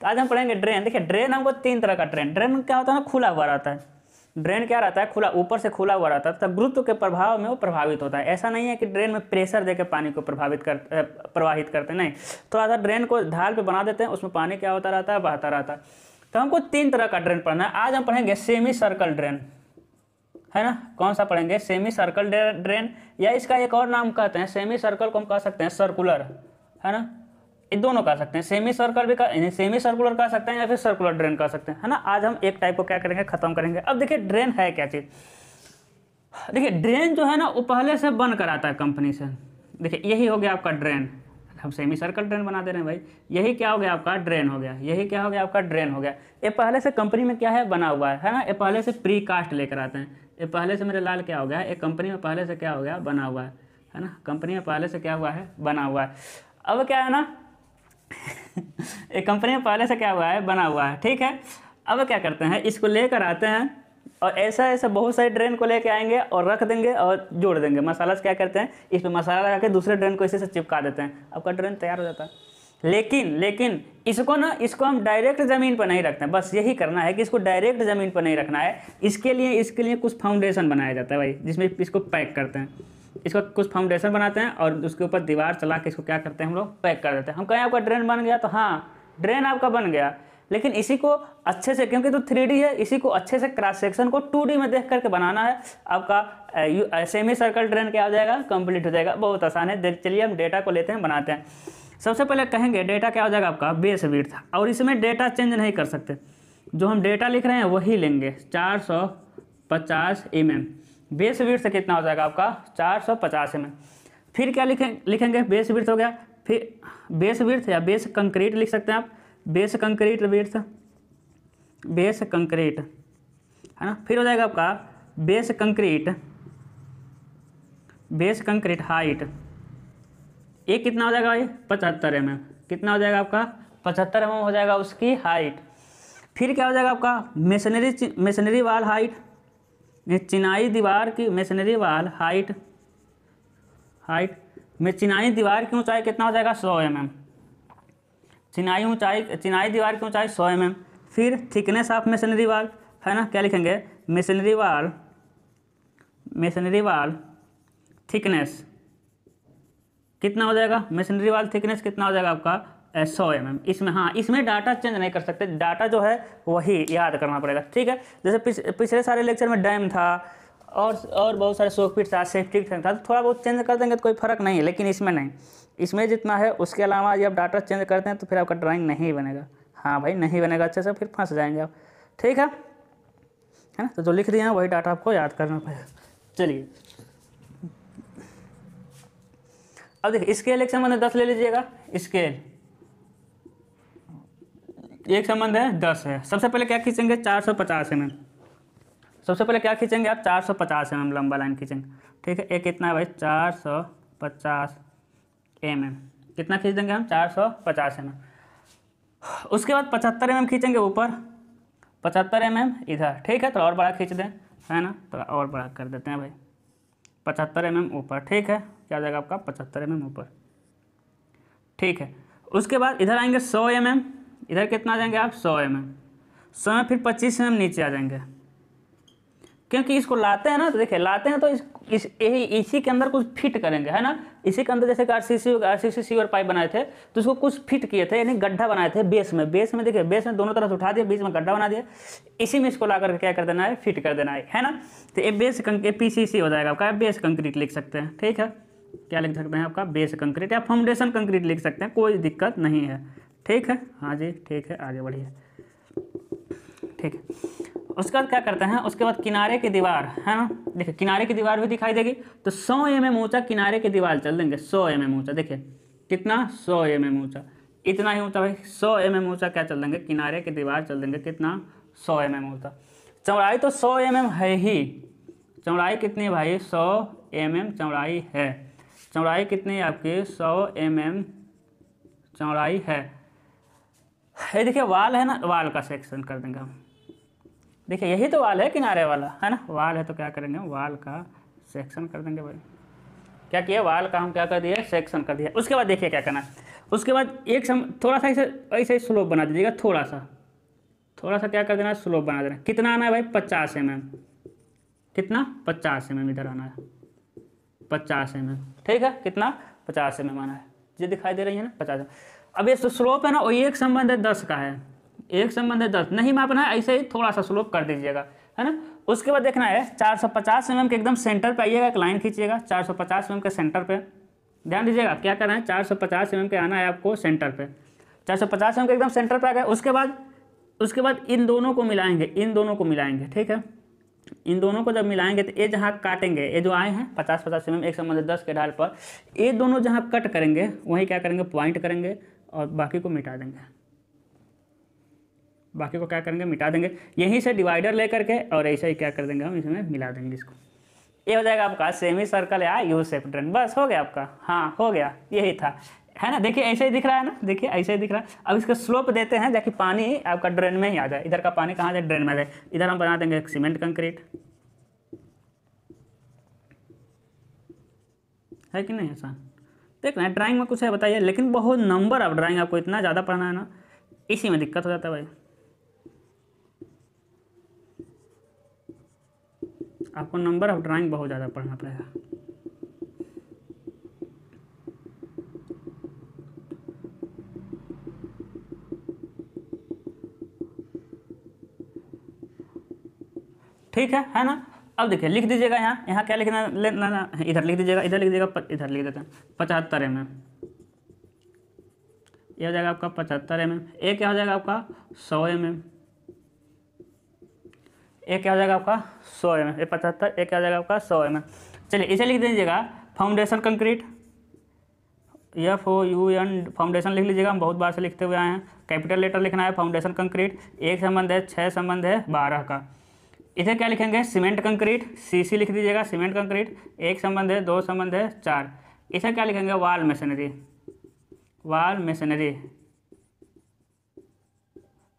तो आज हम पढ़ेंगे ड्रेन देखिए ड्रेन हमको तीन तरह का ड्रेन ड्रेन क्या होता है ना खुला हुआ रहता है ड्रेन क्या रहता है खुला ऊपर से खुला हुआ रहता है तब गुरुत्व के प्रभाव में वो प्रभावित होता है ऐसा नहीं है कि ड्रेन में प्रेशर देकर पानी को प्रभावित कर प्रवाहित करते नहीं थोड़ा सा ड्रेन को ढाल पर बना देते हैं उसमें पानी क्या होता रहता है बहता रहता है तो हमको तीन तरह का ड्रेन पढ़ना है आज हम पढ़ेंगे सेमी सर्कल ड्रेन है ना कौन सा पढ़ेंगे सेमी सर्कल ड्रेन या इसका एक और नाम कहते हैं सेमी सर्कल को हम कह सकते हैं सर्कुलर है ना दोनों कर सकते हैं सेमी सर्कल भी कर सेमी सर्कुलर कर सकते हैं या फिर सर्कुलर ड्रेन कर सकते हैं है ना आज हम एक टाइप को क्या करेंगे खत्म करेंगे अब देखिए ड्रेन है क्या चीज़ देखिए ड्रेन जो है ना वो पहले से बन कर आता है कंपनी से देखिए यही हो गया आपका ड्रेन हम सेमी सर्कल ड्रेन बना दे रहे हैं भाई यही क्या हो गया आपका ड्रेन हो गया यही क्या हो गया आपका ड्रेन हो गया ये पहले से कंपनी में क्या है बना हुआ है है ना ये पहले से प्री कास्ट लेकर आते हैं ये पहले से मेरे लाल क्या हो गया है ये कंपनी में पहले से क्या हो गया बना हुआ है है ना कंपनी में पहले से क्या हुआ है बना हुआ है अब क्या है ना एक कंपनी में पहले से क्या हुआ है बना हुआ है ठीक है अब क्या करते हैं इसको लेकर आते हैं और ऐसा ऐसा बहुत सारे ड्रेन को लेकर आएंगे और रख देंगे और जोड़ देंगे मसाला से क्या करते हैं इस पर मसाला लगा के दूसरे ड्रेन को ऐसे से चिपका देते हैं आपका ड्रेन तैयार हो जाता है लेकिन लेकिन इसको ना इसको हम डायरेक्ट ज़मीन पर नहीं रखते हैं बस यही करना है कि इसको डायरेक्ट ज़मीन पर नहीं रखना है इसके लिए इसके लिए कुछ फाउंडेशन बनाया जाता है भाई जिसमें इसको पैक करते हैं इसका कुछ फाउंडेशन बनाते हैं और उसके ऊपर दीवार चला के इसको क्या करते हैं हम लोग पैक कर देते हैं हम कहें आपका ड्रेन बन गया तो हाँ ड्रेन आपका बन गया लेकिन इसी को अच्छे से क्योंकि तो थ्री है इसी को अच्छे से क्रॉस सेक्शन को टू में देख करके बनाना है आपका सेमी सर्कल ड्रेन क्या हो जाएगा कंप्लीट हो जाएगा बहुत आसान है चलिए हम डेटा को लेते हैं बनाते हैं सबसे पहले कहेंगे डेटा क्या हो जाएगा आपका बेस वीट था और इसमें डेटा चेंज नहीं कर सकते जो हम डेटा लिख रहे हैं वही लेंगे चार सौ पचास एम बेस विर्थ कितना हो जाएगा आपका चार सौ पचास एम फिर क्या लिखें लिखेंगे बेस वृत्त हो गया फिर बेस वृत्त या बेस कंक्रीट लिख सकते हैं आप बेस कंक्रीट वृत्त बेस कंक्रीट है ना फिर हो जाएगा आपका base concrete base concrete height ये कितना हो जाएगा भाई पचहत्तर एम कितना हो जाएगा आपका पचहत्तर एम हो जाएगा उसकी हाइट फिर क्या हो जाएगा आपका मशीनरी मशीनरी वाल हाइट चिनाई दीवार की मशीनरी वाल हाइट हाइट में चिनाई दीवार की ऊंचाई कितना हो जाएगा सौ एम mm. एम चिनाई ऊंचाई चिनाई दीवार की ऊंचाई सौ एम mm. एम फिर थिकनेस ऑफ मशीनरी वाल है ना क्या लिखेंगे मशीनरी वाल मशीनरी वाल थिकनेस कितना हो जाएगा मशीनरी वाल थिकनेस कितना हो जाएगा आपका सौ एम इसमें हाँ इसमें डाटा चेंज नहीं कर सकते डाटा जो है वही याद करना पड़ेगा ठीक है जैसे पिछ, पिछले सारे लेक्चर में डैम था और और बहुत सारे सोकपीट था सेफ्टी टैंक था तो थोड़ा बहुत चेंज कर देंगे तो कोई फर्क नहीं है लेकिन इसमें नहीं इसमें जितना है उसके अलावा जब डाटा चेंज करते हैं तो फिर आपका ड्राइंग नहीं बनेगा हाँ भाई नहीं बनेगा अच्छे से फिर फंस जाएंगे आप ठीक है है ना तो जो लिख दिए हैं वही डाटा आपको याद करना पड़ेगा चलिए अब देखिए स्केल एक से मैंने दस ले लीजिएगा स्केल एक संबंध है दस है सबसे पहले क्या खींचेंगे चार सौ पचास एम एम सबसे पहले क्या खींचेंगे आप चार सौ पचास एम एम लंबा लाइन खींचेंगे ठीक है एक कितना है भाई चार सौ पचास एम एम कितना खींच देंगे हम चार सौ पचास एम एम उसके बाद पचहत्तर एम एम खींचेंगे ऊपर पचहत्तर एम एम इधर ठीक है थोड़ा तो और बड़ा खींच दें है ना थोड़ा तो और बड़ा कर देते हैं भाई पचहत्तर एम एम ऊपर ठीक है क्या जाएगा आपका पचहत्तर एम एम ऊपर ठीक है उसके बाद इधर आएंगे सौ एम एम इधर कितना आ जाएंगे आप सौ में सौ में फिर पच्चीस एम नीचे आ जाएंगे क्योंकि इसको लाते हैं ना तो देखिए लाते हैं तो इस, इस इसी के अंदर कुछ फिट करेंगे है ना इसी के अंदर जैसे कि R C C R C सी और पाइप बनाए थे तो उसको कुछ फिट किए थे यानी गड्ढा बनाए थे बेस में बेस में देखिए बेस में दोनों तरफ से उठा दिए बीच में गड्ढा बना दिया इसी में इसको ला करके क्या कर देना है फिट कर देना है है ना तो ये बेस ए पी सी सी हो जाएगा आपका बेस कंक्रीट लिख सकते हैं ठीक है क्या लिख सकते हैं आपका बेस कंक्रीट या फाउंडेशन कंक्रीट लिख सकते हैं कोई दिक्कत नहीं है ठीक है हाँ जी ठीक है आगे बढ़िए ठीक है उसके बाद क्या करते हैं उसके बाद किनारे की दीवार है ना देखिए किनारे की दीवार भी दिखाई देगी तो 100 एम एम ऊँचा किनारे की दीवार चल देंगे 100 एम एम ऊँचा देखिए कितना 100 एम एम ऊँचा इतना ही ऊँचा भाई 100 एम एम ऊँचा क्या चल देंगे किनारे की दीवार चल देंगे कितना 100 एम एम ऊँचा चौड़ाई तो 100 एम एम है ही चौड़ाई कितनी भाई सौ एम एम चौड़ाई है चौड़ाई कितनी आपकी सौ एम एम चौड़ाई है ये देखिए वाल है ना वाल का सेक्शन कर देंगे हम देखिए यही तो वाल है किनारे वाला है ना वाल है तो क्या करेंगे वाल का सेक्शन कर देंगे भाई क्या किया वाल का हम क्या कर दिया सेक्शन कर दिया उसके बाद देखिए क्या करना है उसके बाद एक सम थोड़ा सा ऐसे ऐसे ही स्लोप बना दीजिएगा थोड़ा सा थोड़ा सा क्या कर देना है स्लोप बना देना कितना आना है भाई पचास एम mm। एम कितना पचास एम mm एम इधर आना है पचास एम mm। एम ठीक है कितना पचास एम एम आना है ये दिखाई दे रही है ना पचास एम अब ये स्लोप है ना वही एक संबंध है दस का है एक संबंध है दस नहीं मापना है ऐसे ही थोड़ा सा स्लोप कर दीजिएगा है ना उसके बाद देखना है चार सौ पचास एम mm के एकदम सेंटर पे आइएगा एक लाइन खींचिएगा चार सौ पचास एम mm के सेंटर पे ध्यान दीजिएगा क्या करना है चार सौ पचास एम mm के आना है आपको सेंटर पे चार सौ पचास एम के एकदम सेंटर पे आ गए उसके बाद उसके बाद इन दोनों को मिलाएंगे इन दोनों को मिलाएंगे ठीक है इन दोनों को जब मिलाएंगे तो ये जहाँ काटेंगे ये जो आए हैं पचास पचास एम एक संबंध दस के ढाल पर ये दोनों जहाँ कट करेंगे वहीं क्या करेंगे पॉइंट करेंगे और बाकी को मिटा देंगे बाकी को क्या करेंगे मिटा देंगे यहीं से डिवाइडर ले करके और ऐसे ही क्या कर देंगे हम इसमें मिला देंगे इसको ये हो जाएगा आपका सेमी सर्कल या यू सेफ ड्रेन बस हो गया आपका हाँ हो गया यही था है ना देखिए ऐसे ही दिख रहा है ना देखिए ऐसे ही दिख रहा है अब इसका स्लोप देते हैं ताकि पानी आपका ड्रेन में ही आ जाए इधर का पानी कहाँ जाए ड्रेन में आ जाए इधर हम बना देंगे सीमेंट कंक्रीट है कि नहीं ऐसा देखना है ड्राइंग में कुछ है बताइए लेकिन बहुत नंबर ऑफ ड्राइंग आपको इतना ज़्यादा पढ़ना है ना इसी में दिक्कत हो जाता है भाई आपको नंबर ऑफ ड्राइंग बहुत ज़्यादा पढ़ना पड़ेगा ठीक है है ना अब देखिए लिख दीजिएगा यहाँ यहाँ क्या लिखना लेना इधर लिख दीजिएगा इधर लिख दीजिएगा इधर लिख देते हैं पचहत्तर एम एम यह हो जाएगा आपका पचहत्तर एम एम ए क्या हो जाएगा आपका सौ एम एम ए क्या हो जाएगा आपका सौ एम एम ए पचहत्तर ए क्या हो जाएगा आपका सौ एम एम चलिए इसे लिख दीजिएगा foundation concrete F O U N foundation लिख लीजिएगा हम बहुत बार से लिखते हुए आए हैं कैपिटल लेटर लिखना है फाउंडेशन कंक्रीट एक संबंध है छः संबंध है बारह का इधर क्या लिखेंगे सीमेंट कंक्रीट सीसी लिख दीजिएगा सीमेंट कंक्रीट एक संबंध है दो संबंध है चार इधर क्या लिखेंगे वाल मशीनरी वाल मशीनरी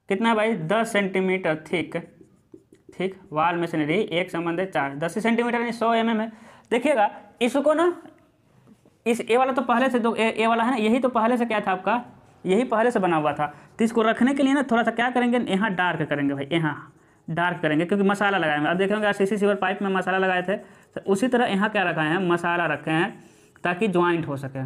कितना भाई दस सेंटीमीटर थिक ठीक वाल मशीनरी एक संबंध है चार दस सेंटीमीटर यानी सौ एम एम है देखिएगा इसको ना इस ए वाला तो पहले से दो ए, ए वाला है ना यही तो पहले से क्या था आपका यही पहले से बना हुआ था तो इसको रखने के लिए ना थोड़ा सा क्या करेंगे यहाँ डार्क करेंगे भाई यहाँ डार्क करेंगे क्योंकि मसाला लगाएंगे अब देखेंगे आर सी सीवर पाइप में मसाला लगाए थे तो उसी तरह यहाँ क्या रखा है मसाला रखे हैं ताकि ज्वाइंट हो सके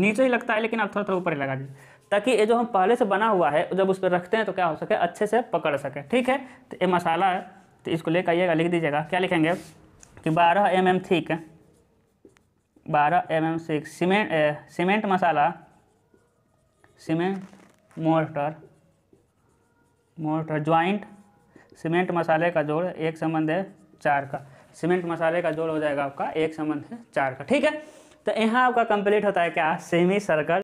नीचे ही लगता है लेकिन आप थोड़ा थोड़ा ऊपर ही लगा दीजिए ताकि ये जो हम पहले से बना हुआ है जब उस पर रखते हैं तो क्या हो सके अच्छे से पकड़ सके ठीक है तो ये मसाला है तो इसको लेकर आइएगा लिख दीजिएगा क्या लिखेंगे कि बारह एम एम थीक बारह M M six cement cement मसाला cement mortar mortar joint cement मसाले का जोड़ एक संबंध है चार का सीमेंट मसाले का जोड़ हो जाएगा आपका एक संबंध है चार का ठीक है तो यहाँ आपका कंप्लीट होता है क्या सेमी सर्कल